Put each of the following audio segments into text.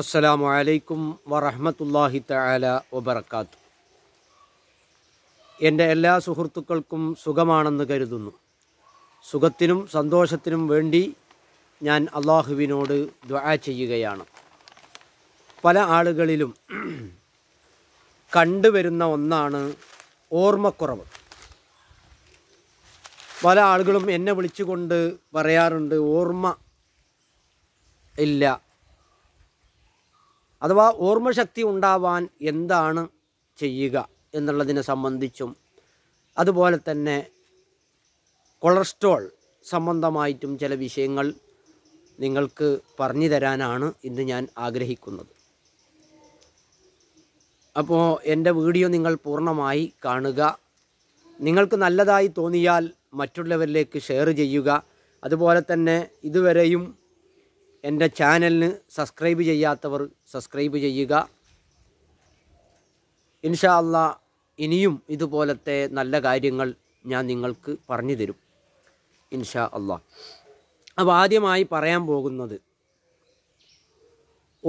അസ്സലാമു അലൈക്കും വറഹമത്തല്ലാഹി തആല വബർക്കാത്തു എൻ്റെ എല്ലാ സുഹൃത്തുക്കൾക്കും സുഖമാണെന്ന് കരുതുന്നു സുഖത്തിനും സന്തോഷത്തിനും വേണ്ടി ഞാൻ അള്ളാഹുവിനോട് ദ്വാ ചെയ്യുകയാണ് പല ആളുകളിലും കണ്ടുവരുന്ന ഒന്നാണ് ഓർമ്മക്കുറവ് പല ആളുകളും എന്നെ വിളിച്ചുകൊണ്ട് പറയാറുണ്ട് ഓർമ്മ ഇല്ല അഥവാ ഓർമ്മശക്തി ഉണ്ടാവാൻ എന്താണ് ചെയ്യുക എന്നുള്ളതിനെ സംബന്ധിച്ചും അതുപോലെ തന്നെ കൊളസ്ട്രോൾ സംബന്ധമായിട്ടും ചില വിഷയങ്ങൾ നിങ്ങൾക്ക് പറഞ്ഞു തരാനാണ് ഇന്ന് ഞാൻ ആഗ്രഹിക്കുന്നത് അപ്പോൾ എൻ്റെ വീഡിയോ നിങ്ങൾ പൂർണ്ണമായി കാണുക നിങ്ങൾക്ക് നല്ലതായി തോന്നിയാൽ മറ്റുള്ളവരിലേക്ക് ഷെയർ ചെയ്യുക അതുപോലെ തന്നെ ഇതുവരെയും എൻ്റെ ചാനലിന് സബ്സ്ക്രൈബ് ചെയ്യാത്തവർ സബ്സ്ക്രൈബ് ചെയ്യുക ഇൻഷാ അല്ല ഇനിയും ഇതുപോലത്തെ നല്ല കാര്യങ്ങൾ ഞാൻ നിങ്ങൾക്ക് പറഞ്ഞു തരും ഇൻഷാ അല്ല അപ്പോൾ ആദ്യമായി പറയാൻ പോകുന്നത്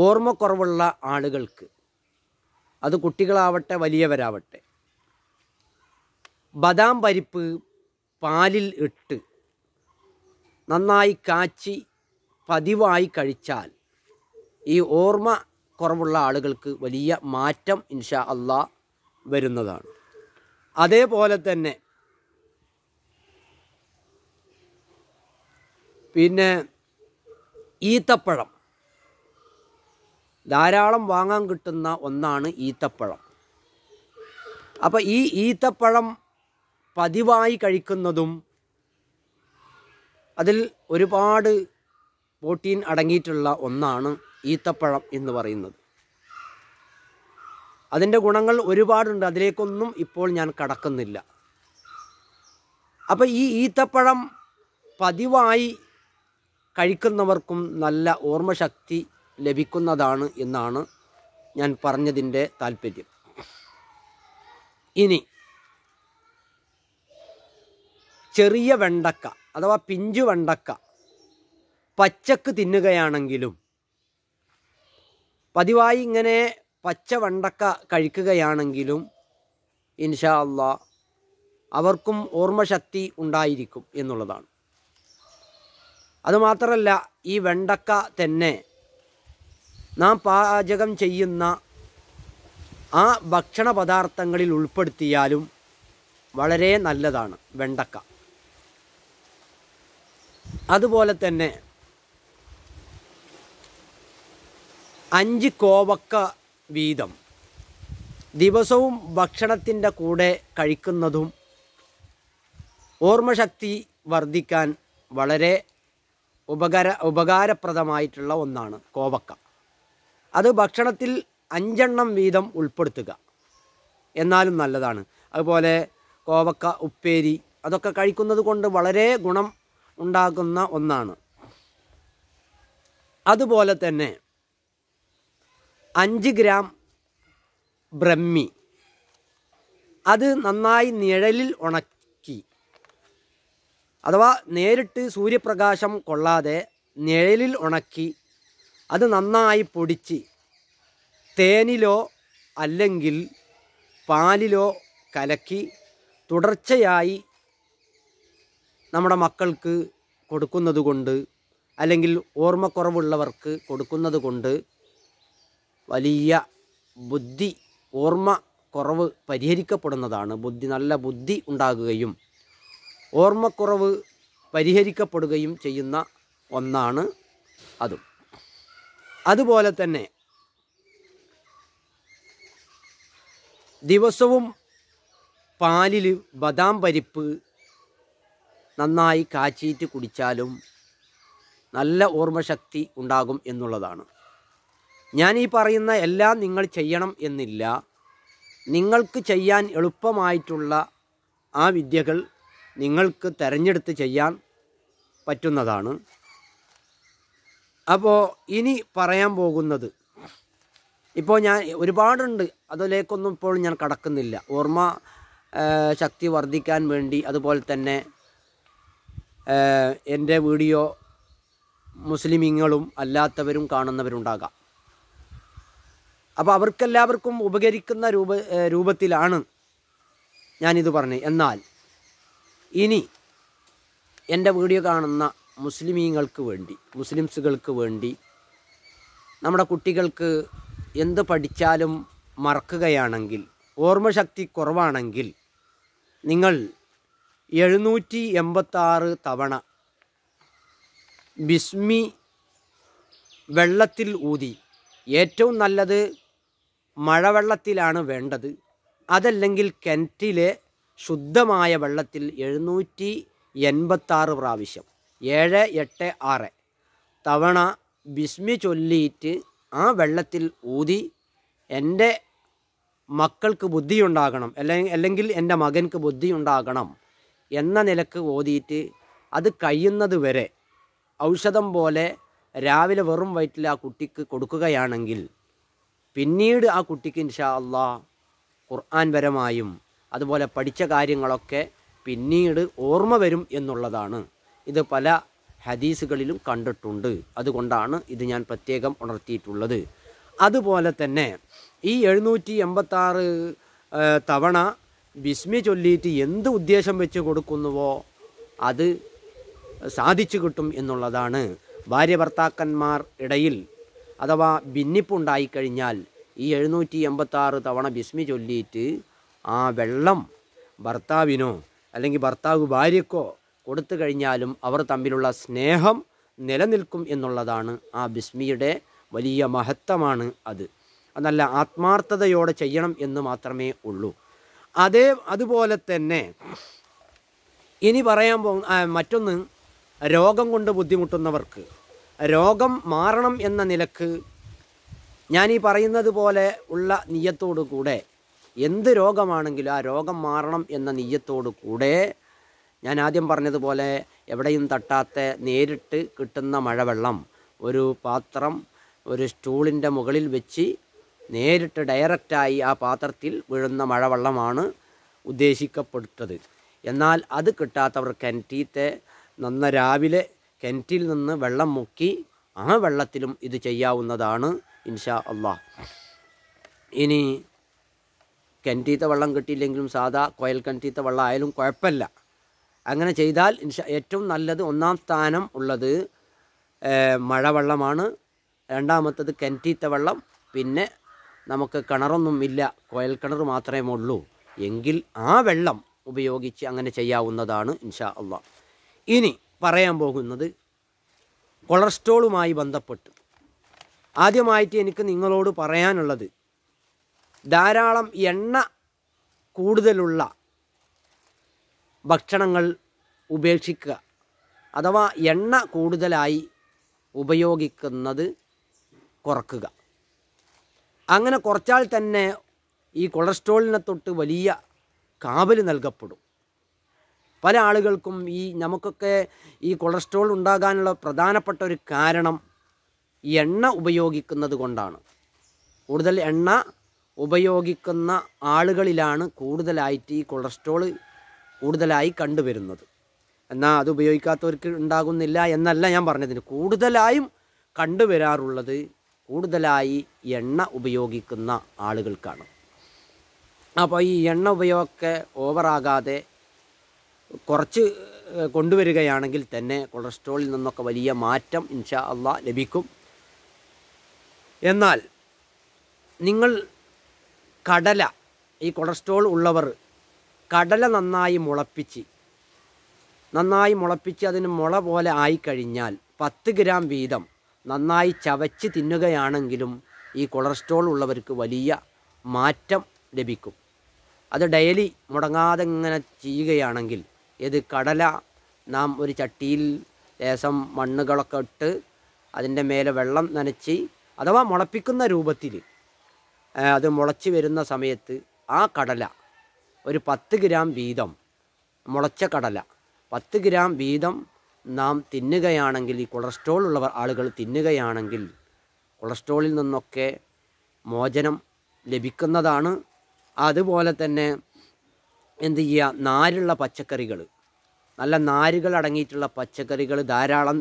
ഓർമ്മക്കുറവുള്ള ആളുകൾക്ക് അത് കുട്ടികളാവട്ടെ വലിയവരാവട്ടെ ബദാം പരിപ്പ് പാലിൽ ഇട്ട് നന്നായി കാച്ചി പതിവായി കഴിച്ചാൽ ഈ ഓർമ്മ കുറവുള്ള ആളുകൾക്ക് വലിയ മാറ്റം ഇൻഷാ അള്ളാ വരുന്നതാണ് അതേപോലെ തന്നെ പിന്നെ ഈത്തപ്പഴം ധാരാളം വാങ്ങാൻ കിട്ടുന്ന ഒന്നാണ് ഈത്തപ്പഴം അപ്പോൾ ഈ ഈത്തപ്പഴം പതിവായി കഴിക്കുന്നതും അതിൽ ഒരുപാട് പ്രോട്ടീൻ അടങ്ങിയിട്ടുള്ള ഒന്നാണ് ഈത്തപ്പഴം എന്ന് പറയുന്നത് അതിൻ്റെ ഗുണങ്ങൾ ഒരുപാടുണ്ട് അതിലേക്കൊന്നും ഇപ്പോൾ ഞാൻ കടക്കുന്നില്ല അപ്പോൾ ഈ ഈത്തപ്പഴം പതിവായി കഴിക്കുന്നവർക്കും നല്ല ഓർമ്മശക്തി ലഭിക്കുന്നതാണ് എന്നാണ് ഞാൻ പറഞ്ഞതിൻ്റെ താല്പര്യം ഇനി ചെറിയ വെണ്ടക്ക അഥവാ പിഞ്ചു വെണ്ടക്ക പച്ചക്ക് തിന്നുകയാണെങ്കിലും പതിവായി ഇങ്ങനെ പച്ച വണ്ടക്ക കഴിക്കുകയാണെങ്കിലും ഇൻഷാ അല്ല അവർക്കും ഓർമ്മശക്തി ഉണ്ടായിരിക്കും എന്നുള്ളതാണ് അതുമാത്രമല്ല ഈ വെണ്ടക്ക തന്നെ നാം പാചകം ചെയ്യുന്ന ആ ഭക്ഷണ പദാർത്ഥങ്ങളിൽ ഉൾപ്പെടുത്തിയാലും വളരെ നല്ലതാണ് വെണ്ടക്ക അതുപോലെ തന്നെ അഞ്ച് കോവക്ക വീതം ദിവസവും ഭക്ഷണത്തിൻ്റെ കൂടെ കഴിക്കുന്നതും ഓർമ്മശക്തി വർദ്ധിക്കാൻ വളരെ ഉപകാര ഉപകാരപ്രദമായിട്ടുള്ള ഒന്നാണ് കോവക്ക അത് ഭക്ഷണത്തിൽ അഞ്ചെണ്ണം വീതം ഉൾപ്പെടുത്തുക എന്നാലും നല്ലതാണ് അതുപോലെ കോവക്ക ഉപ്പേരി അതൊക്കെ കഴിക്കുന്നത് കൊണ്ട് വളരെ ഗുണം ഉണ്ടാകുന്ന ഒന്നാണ് അതുപോലെ തന്നെ അഞ്ച് ഗ്രാം ബ്രഹ്മി അത് നന്നായി നിഴലിൽ ഉണക്കി അഥവാ നേരിട്ട് സൂര്യപ്രകാശം കൊള്ളാതെ നിഴലിൽ ഉണക്കി അത് നന്നായി പൊടിച്ച് തേനിലോ അല്ലെങ്കിൽ പാലിലോ കലക്കി തുടർച്ചയായി നമ്മുടെ മക്കൾക്ക് കൊടുക്കുന്നത് കൊണ്ട് അല്ലെങ്കിൽ ഓർമ്മക്കുറവുള്ളവർക്ക് കൊടുക്കുന്നത് കൊണ്ട് വലിയ ബുദ്ധി ഓർമ്മ കുറവ് പരിഹരിക്കപ്പെടുന്നതാണ് ബുദ്ധി നല്ല ബുദ്ധി ഉണ്ടാകുകയും ഓർമ്മക്കുറവ് പരിഹരിക്കപ്പെടുകയും ചെയ്യുന്ന ഒന്നാണ് അതും അതുപോലെ തന്നെ ദിവസവും പാലിൽ ബദാം പരിപ്പ് നന്നായി കാച്ചിയിട്ട് കുടിച്ചാലും നല്ല ഓർമ്മശക്തി ഉണ്ടാകും എന്നുള്ളതാണ് ഞാൻ ഈ പറയുന്ന എല്ലാം നിങ്ങൾ ചെയ്യണം എന്നില്ല നിങ്ങൾക്ക് ചെയ്യാൻ എളുപ്പമായിട്ടുള്ള ആ വിദ്യകൾ നിങ്ങൾക്ക് തിരഞ്ഞെടുത്ത് ചെയ്യാൻ പറ്റുന്നതാണ് അപ്പോൾ ഇനി പറയാൻ പോകുന്നത് ഇപ്പോൾ ഞാൻ ഒരുപാടുണ്ട് അതിലേക്കൊന്നും ഇപ്പോൾ ഞാൻ കടക്കുന്നില്ല ഓർമ്മ ശക്തി വർദ്ധിക്കാൻ വേണ്ടി അതുപോലെ തന്നെ എൻ്റെ വീഡിയോ മുസ്ലിമീങ്ങളും അല്ലാത്തവരും കാണുന്നവരുണ്ടാകാം അപ്പോൾ അവർക്കെല്ലാവർക്കും ഉപകരിക്കുന്ന രൂപ രൂപത്തിലാണ് ഞാനിത് പറഞ്ഞത് എന്നാൽ ഇനി എൻ്റെ വീഡിയോ കാണുന്ന മുസ്ലിമീങ്ങൾക്ക് വേണ്ടി മുസ്ലിംസുകൾക്ക് വേണ്ടി നമ്മുടെ കുട്ടികൾക്ക് എന്ത് പഠിച്ചാലും മറക്കുകയാണെങ്കിൽ ഓർമ്മശക്തി കുറവാണെങ്കിൽ നിങ്ങൾ എഴുന്നൂറ്റി എൺപത്താറ് തവണ ബിസ്മി വെള്ളത്തിൽ ഊതി ഏറ്റവും നല്ലത് മഴവെള്ളത്തിലാണ് വേണ്ടത് അതല്ലെങ്കിൽ കെൻറ്റിലെ ശുദ്ധമായ വെള്ളത്തിൽ എഴുന്നൂറ്റി എൺപത്താറ് പ്രാവശ്യം ഏഴ് എട്ട് ആറ് തവണ ബിസ്മി ചൊല്ലിയിട്ട് ആ വെള്ളത്തിൽ ഊതി എൻ്റെ മക്കൾക്ക് ബുദ്ധിയുണ്ടാകണം അല്ലെങ്കിൽ അല്ലെങ്കിൽ എൻ്റെ മകൻക്ക് ബുദ്ധിയുണ്ടാകണം എന്ന നിലക്ക് ഓതിയിട്ട് അത് കഴിയുന്നത് വരെ ഔഷധം പോലെ രാവിലെ വെറും വയറ്റിൽ ആ കുട്ടിക്ക് കൊടുക്കുകയാണെങ്കിൽ പിന്നീട് ആ കുട്ടിക്ക് ഇൻഷാ അള്ളാ ഖുർആൻ പരമായും അതുപോലെ പഠിച്ച കാര്യങ്ങളൊക്കെ പിന്നീട് ഓർമ്മ വരും എന്നുള്ളതാണ് ഇത് പല ഹദീസുകളിലും കണ്ടിട്ടുണ്ട് അതുകൊണ്ടാണ് ഇത് ഞാൻ പ്രത്യേകം ഉണർത്തിയിട്ടുള്ളത് അതുപോലെ തന്നെ ഈ എഴുന്നൂറ്റി എൺപത്താറ് തവണ ബിസ്മി ചൊല്ലിയിട്ട് എന്ത് ഉദ്ദേശം വെച്ച് കൊടുക്കുന്നുവോ അത് സാധിച്ചു കിട്ടും എന്നുള്ളതാണ് ഭാര്യ ഭർത്താക്കന്മാർ ഇടയിൽ അഥവാ ഭിന്നിപ്പുണ്ടായിക്കഴിഞ്ഞാൽ ഈ എഴുന്നൂറ്റി എൺപത്താറ് തവണ ബിസ്മി ചൊല്ലിയിട്ട് ആ വെള്ളം ഭർത്താവിനോ അല്ലെങ്കിൽ ഭർത്താവ് ഭാര്യക്കോ കൊടുത്തു കഴിഞ്ഞാലും അവർ തമ്മിലുള്ള സ്നേഹം നിലനിൽക്കും എന്നുള്ളതാണ് ആ ബിസ്മിയുടെ വലിയ മഹത്വമാണ് അത് അതല്ല ആത്മാർത്ഥതയോടെ ചെയ്യണം എന്ന് മാത്രമേ ഉള്ളൂ അതേ അതുപോലെ തന്നെ ഇനി പറയാൻ പോ മറ്റൊന്ന് രോഗം കൊണ്ട് ബുദ്ധിമുട്ടുന്നവർക്ക് രോഗം മാറണം എന്ന നിലക്ക് ഞാൻ ഈ പറയുന്നത് പോലെ ഉള്ള നീയത്തോടു കൂടെ എന്ത് രോഗമാണെങ്കിലും ആ രോഗം മാറണം എന്ന നീയത്തോടു കൂടെ ഞാൻ ആദ്യം പറഞ്ഞതുപോലെ എവിടെയും തട്ടാത്ത നേരിട്ട് കിട്ടുന്ന മഴവെള്ളം ഒരു പാത്രം ഒരു സ്റ്റൂളിൻ്റെ മുകളിൽ വെച്ച് നേരിട്ട് ഡയറക്റ്റായി ആ പാത്രത്തിൽ വീഴുന്ന മഴവെള്ളമാണ് ഉദ്ദേശിക്കപ്പെടുത്തത് എന്നാൽ അത് കിട്ടാത്തവർ കിണറ്റീത്തെ നന്ന രാവിലെ കിണറ്റിൽ നിന്ന് വെള്ളം മുക്കി ആ വെള്ളത്തിലും ഇത് ചെയ്യാവുന്നതാണ് ഇൻഷാ അള്ളാഹ് ഇനി കിണറ്റീത്ത വെള്ളം കിട്ടിയില്ലെങ്കിലും സാധാ കോയൽ കിണറ്റീത്ത വെള്ളം ആയാലും കുഴപ്പമില്ല അങ്ങനെ ചെയ്താൽ ഇൻഷാ ഏറ്റവും നല്ലത് ഒന്നാം സ്ഥാനം ഉള്ളത് മഴവെള്ളമാണ് രണ്ടാമത്തത് കിണറ്റീത്ത വെള്ളം പിന്നെ നമുക്ക് കിണറൊന്നും ഇല്ല കോയൽ കിണർ മാത്രമേ ഉള്ളൂ എങ്കിൽ ആ വെള്ളം ഉപയോഗിച്ച് അങ്ങനെ ചെയ്യാവുന്നതാണ് ഇൻഷാ അള്ളാഹ് ഇനി പറയാൻ പോകുന്നത് കൊളസ്ട്രോളുമായി ബന്ധപ്പെട്ട് ആദ്യമായിട്ട് എനിക്ക് നിങ്ങളോട് പറയാനുള്ളത് ധാരാളം എണ്ണ കൂടുതലുള്ള ഭക്ഷണങ്ങൾ ഉപേക്ഷിക്കുക അഥവാ എണ്ണ കൂടുതലായി ഉപയോഗിക്കുന്നത് കുറക്കുക അങ്ങനെ കുറച്ചാൽ തന്നെ ഈ കൊളസ്ട്രോളിനെ തൊട്ട് വലിയ കാവൽ നൽകപ്പെടും പല ആളുകൾക്കും ഈ നമുക്കൊക്കെ ഈ കൊളസ്ട്രോൾ ഉണ്ടാകാനുള്ള പ്രധാനപ്പെട്ട ഒരു കാരണം എണ്ണ ഉപയോഗിക്കുന്നത് കൊണ്ടാണ് കൂടുതൽ എണ്ണ ഉപയോഗിക്കുന്ന ആളുകളിലാണ് കൂടുതലായിട്ട് ഈ കൊളസ്ട്രോൾ കൂടുതലായി കണ്ടുവരുന്നത് എന്നാൽ അത് ഉപയോഗിക്കാത്തവർക്ക് ഉണ്ടാകുന്നില്ല എന്നല്ല ഞാൻ പറഞ്ഞതിന് കൂടുതലായും കണ്ടുവരാറുള്ളത് കൂടുതലായി എണ്ണ ഉപയോഗിക്കുന്ന ആളുകൾക്കാണ് അപ്പോൾ ഈ എണ്ണ ഉപയോഗമൊക്കെ ഓവറാകാതെ കുറച്ച് കൊണ്ടുവരികയാണെങ്കിൽ തന്നെ കൊളസ്ട്രോളിൽ നിന്നൊക്കെ വലിയ മാറ്റം ഇൻഷാ അള്ളാ ലഭിക്കും എന്നാൽ നിങ്ങൾ കടല ഈ കൊളസ്ട്രോൾ ഉള്ളവർ കടല നന്നായി മുളപ്പിച്ച് നന്നായി മുളപ്പിച്ച് അതിന് മുള പോലെ ആയിക്കഴിഞ്ഞാൽ പത്ത് ഗ്രാം വീതം നന്നായി ചവച്ച് തിന്നുകയാണെങ്കിലും ഈ കൊളസ്ട്രോൾ ഉള്ളവർക്ക് വലിയ മാറ്റം ലഭിക്കും അത് ഡെയിലി മുടങ്ങാതെ ഇങ്ങനെ ചെയ്യുകയാണെങ്കിൽ ഇത് കടല നാം ഒരു ചട്ടിയിൽ ലേശം മണ്ണുകളൊക്കെ ഇട്ട് അതിൻ്റെ മേലെ വെള്ളം നനച്ച് അഥവാ മുളപ്പിക്കുന്ന രൂപത്തിൽ അത് മുളച്ച് വരുന്ന സമയത്ത് ആ കടല ഒരു പത്ത് ഗ്രാം വീതം മുളച്ച കടല പത്ത് ഗ്രാം വീതം നാം തിന്നുകയാണെങ്കിൽ ഈ കൊളസ്ട്രോൾ ഉള്ളവർ ആളുകൾ തിന്നുകയാണെങ്കിൽ കൊളസ്ട്രോളിൽ നിന്നൊക്കെ മോചനം ലഭിക്കുന്നതാണ് അതുപോലെ തന്നെ എന്ത് ചെയ്യുക നാരുള്ള പച്ചക്കറികൾ നല്ല നാരുകൾ അടങ്ങിയിട്ടുള്ള പച്ചക്കറികൾ ധാരാളം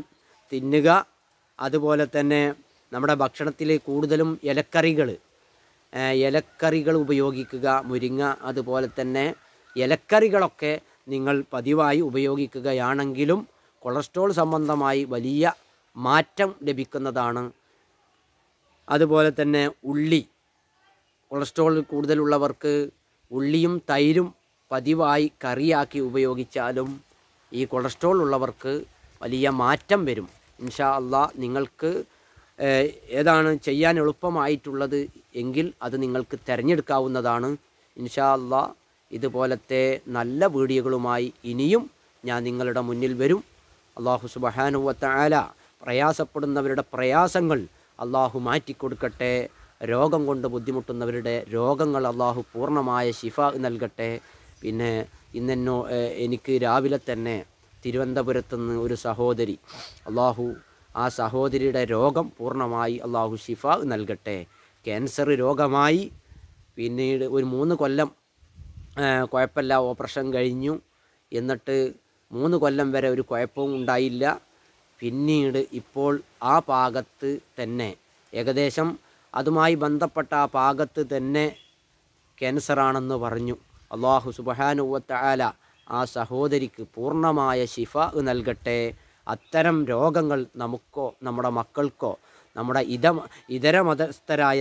തിന്നുക അതുപോലെ തന്നെ നമ്മുടെ ഭക്ഷണത്തിൽ കൂടുതലും ഇലക്കറികൾ ഇലക്കറികൾ ഉപയോഗിക്കുക മുരിങ്ങ അതുപോലെ തന്നെ ഇലക്കറികളൊക്കെ നിങ്ങൾ പതിവായി ഉപയോഗിക്കുകയാണെങ്കിലും കൊളസ്ട്രോൾ സംബന്ധമായി വലിയ മാറ്റം ലഭിക്കുന്നതാണ് അതുപോലെ തന്നെ ഉള്ളി കൊളസ്ട്രോൾ കൂടുതലുള്ളവർക്ക് ഉള്ളിയും തൈരും പതിവായി കറിയാക്കി ഉപയോഗിച്ചാലും ഈ കൊളസ്ട്രോൾ ഉള്ളവർക്ക് വലിയ മാറ്റം വരും ഇൻഷാ അള്ളാ നിങ്ങൾക്ക് ഏതാണ് ചെയ്യാൻ എളുപ്പമായിട്ടുള്ളത് എങ്കിൽ അത് നിങ്ങൾക്ക് തിരഞ്ഞെടുക്കാവുന്നതാണ് ഇൻഷാ അള്ളാ ഇതുപോലത്തെ നല്ല വീഡിയോകളുമായി ഇനിയും ഞാൻ നിങ്ങളുടെ മുന്നിൽ വരും അള്ളാഹു സുബഹാനുവത്തായാല പ്രയാസപ്പെടുന്നവരുടെ പ്രയാസങ്ങൾ അള്ളാഹു മാറ്റിക്കൊടുക്കട്ടെ രോഗം കൊണ്ട് ബുദ്ധിമുട്ടുന്നവരുടെ രോഗങ്ങൾ അള്ളാഹു പൂർണ്ണമായ ശിഫ നൽകട്ടെ പിന്നെ ഇന്നെന്നോ എനിക്ക് രാവിലെ തന്നെ തിരുവനന്തപുരത്തു നിന്ന് ഒരു സഹോദരി അള്ളാഹു ആ സഹോദരിയുടെ രോഗം പൂർണ്ണമായി അള്ളാഹു ഷിഫ നൽകട്ടെ ക്യാൻസർ രോഗമായി പിന്നീട് ഒരു മൂന്ന് കൊല്ലം കുഴപ്പമില്ല ഓപ്പറേഷൻ കഴിഞ്ഞു എന്നിട്ട് മൂന്ന് കൊല്ലം വരെ ഒരു കുഴപ്പവും ഉണ്ടായില്ല പിന്നീട് ഇപ്പോൾ ആ പാകത്ത് തന്നെ ഏകദേശം അതുമായി ബന്ധപ്പെട്ട ആ പാകത്ത് തന്നെ ക്യാൻസറാണെന്ന് പറഞ്ഞു അള്ളാഹു സുബഹാനുവത്തായാല ആ സഹോദരിക്ക് പൂർണ്ണമായ ശിഫ നൽകട്ടെ അത്തരം രോഗങ്ങൾ നമുക്കോ നമ്മുടെ മക്കൾക്കോ നമ്മുടെ ഇത ഇതര മതസ്ഥരായ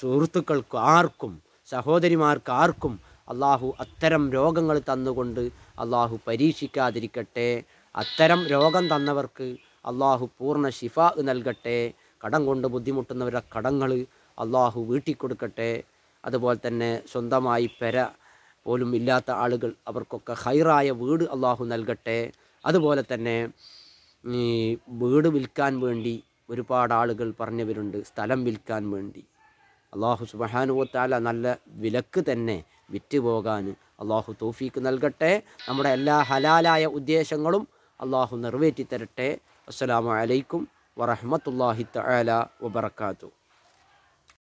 സുഹൃത്തുക്കൾക്ക് ആർക്കും സഹോദരിമാർക്ക് ആർക്കും അള്ളാഹു അത്തരം രോഗങ്ങൾ തന്നുകൊണ്ട് അള്ളാഹു പരീക്ഷിക്കാതിരിക്കട്ടെ അത്തരം രോഗം തന്നവർക്ക് അള്ളാഹു പൂർണ്ണ ശിഫ നൽകട്ടെ കടം കൊണ്ട് ബുദ്ധിമുട്ടുന്നവരുടെ കടങ്ങൾ അള്ളാഹു വീട്ടിക്കൊടുക്കട്ടെ അതുപോലെ തന്നെ സ്വന്തമായി പെര പോലും ഇല്ലാത്ത ആളുകൾ അവർക്കൊക്കെ ഹൈറായ വീട് അള്ളാഹു നൽകട്ടെ അതുപോലെ തന്നെ ഈ വീട് വിൽക്കാൻ വേണ്ടി ഒരുപാട് ആളുകൾ പറഞ്ഞവരുണ്ട് സ്ഥലം വിൽക്കാൻ വേണ്ടി അള്ളാഹു സുബഹാനുവത്താല നല്ല വിലക്ക് തന്നെ വിറ്റുപോകാൻ അള്ളാഹു തോഫീക്ക് നൽകട്ടെ നമ്മുടെ എല്ലാ ഹലാലായ ഉദ്ദേശങ്ങളും അള്ളാഹു നിറവേറ്റി തരട്ടെ അസ്സലാമു അലൈക്കും വറഹമത്തല്ലാഹി തആല വബർക്കാത്തു